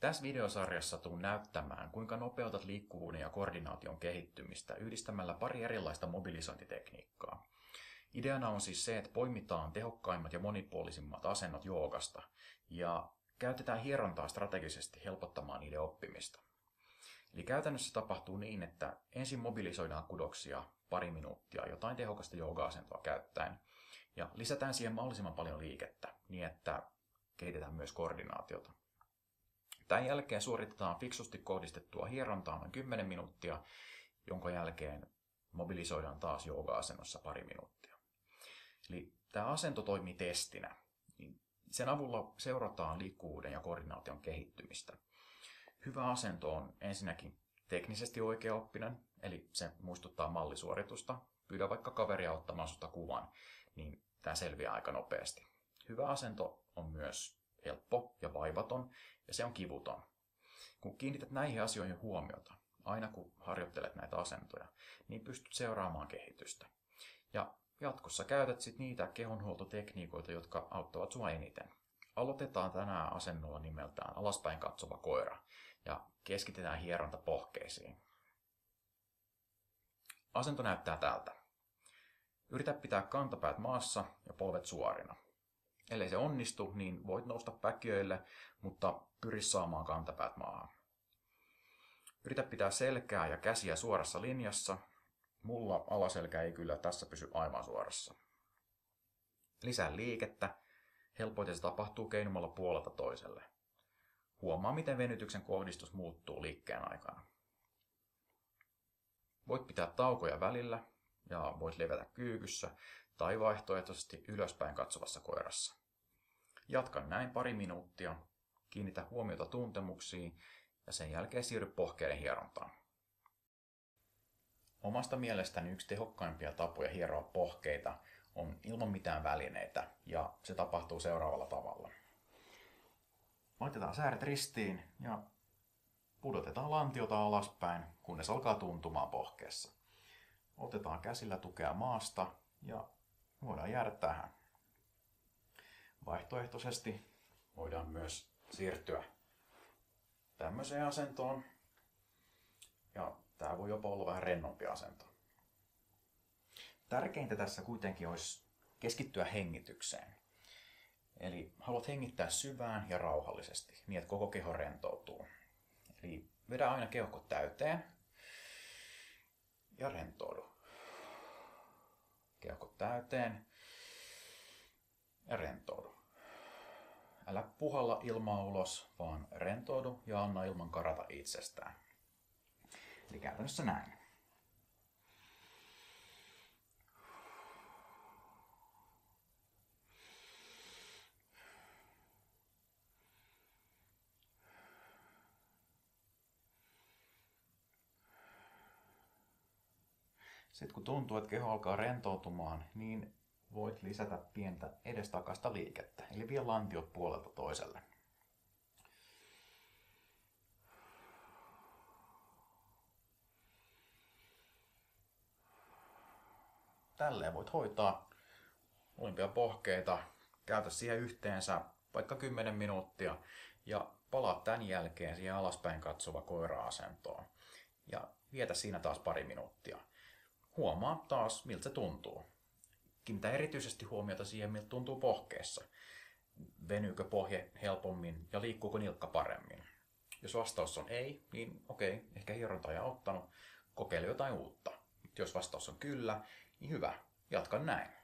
Tässä videosarjassa tuun näyttämään, kuinka nopeutat liikkuvuuden ja koordinaation kehittymistä yhdistämällä pari erilaista mobilisointitekniikkaa. Ideana on siis se, että poimitaan tehokkaimmat ja monipuolisimmat asennot joogasta ja käytetään hierontaa strategisesti helpottamaan niiden oppimista. Eli käytännössä tapahtuu niin, että ensin mobilisoidaan kudoksia pari minuuttia jotain tehokasta jooga-asentoa käyttäen ja lisätään siihen mahdollisimman paljon liikettä niin, että kehitetään myös koordinaatiota. Tämän jälkeen suoritetaan fiksusti kohdistettua hierontaa noin 10 minuuttia, jonka jälkeen mobilisoidaan taas jooga-asennossa pari minuuttia. Eli tämä asento toimii testinä. Niin sen avulla seurataan liikkuvuuden ja koordinaation kehittymistä. Hyvä asento on ensinnäkin teknisesti oikeaoppinen, eli se muistuttaa mallisuoritusta. Pyydä vaikka kaveria ottamaan sinusta kuvan, niin tämä selviää aika nopeasti. Hyvä asento on myös helppo ja vaivaton ja se on kivuton. Kun kiinnität näihin asioihin huomiota, aina kun harjoittelet näitä asentoja, niin pystyt seuraamaan kehitystä. Ja jatkossa käytät sit niitä kehonhuoltotekniikoita, jotka auttavat sinua eniten. Aloitetaan tänään asennolla nimeltään alaspäin katsova koira ja keskitetään hieronta pohkeisiin. Asento näyttää tältä. Yritä pitää kantapäät maassa ja polvet suorina. Ellei se onnistu, niin voit nousta päkiöille, mutta pyri saamaan kantapäät maahan. Yritä pitää selkää ja käsiä suorassa linjassa. Mulla alaselkä ei kyllä tässä pysy aivan suorassa. Lisää liikettä. Helpoiten se tapahtuu keinumalla puolelta toiselle. Huomaa, miten venytyksen kohdistus muuttuu liikkeen aikana. Voit pitää taukoja välillä ja voit levätä kyykyssä tai vaihtoehtoisesti ylöspäin katsovassa koirassa. Jatka näin pari minuuttia, kiinnitä huomiota tuntemuksiin ja sen jälkeen siirry pohkeiden hierontaan. Omasta mielestäni yksi tehokkaimpia tapoja hieroa pohkeita on ilman mitään välineitä ja se tapahtuu seuraavalla tavalla. Laitetaan sääret ristiin ja pudotetaan lantiota alaspäin, kunnes alkaa tuntumaan pohkeessa. Otetaan käsillä tukea maasta ja voidaan jäädä tähän. Vaihtoehtoisesti voidaan myös siirtyä tämmöiseen asentoon. Ja tämä voi jopa olla vähän rennompi asento. Tärkeintä tässä kuitenkin olisi keskittyä hengitykseen. Eli haluat hengittää syvään ja rauhallisesti, niin että koko keho rentoutuu. Eli vedä aina keuhko täyteen ja rentoudu. Keuhko täyteen ja rentoudu. Älä puhalla ilmaa ulos, vaan rentoudu ja anna ilman karata itsestään. Eli käytännössä näin. Sitten kun tuntuu, että keho alkaa rentoutumaan, niin voit lisätä pientä edestakaista liikettä, eli vie lantiot puolelta toiselle. Tälleen voit hoitaa pohkeita, käytä siihen yhteensä vaikka 10 minuuttia ja palaa tämän jälkeen siihen alaspäin katsova koira-asentoon. Ja vietä siinä taas pari minuuttia. Huomaa taas, miltä se tuntuu kiinnitä erityisesti huomiota siihen, miltä tuntuu pohkeessa. Venyykö pohje helpommin ja liikkuuko nilkka paremmin? Jos vastaus on ei, niin okei, ehkä hieronta on ottanut, kokeile jotain uutta. Jos vastaus on kyllä, niin hyvä, jatka näin.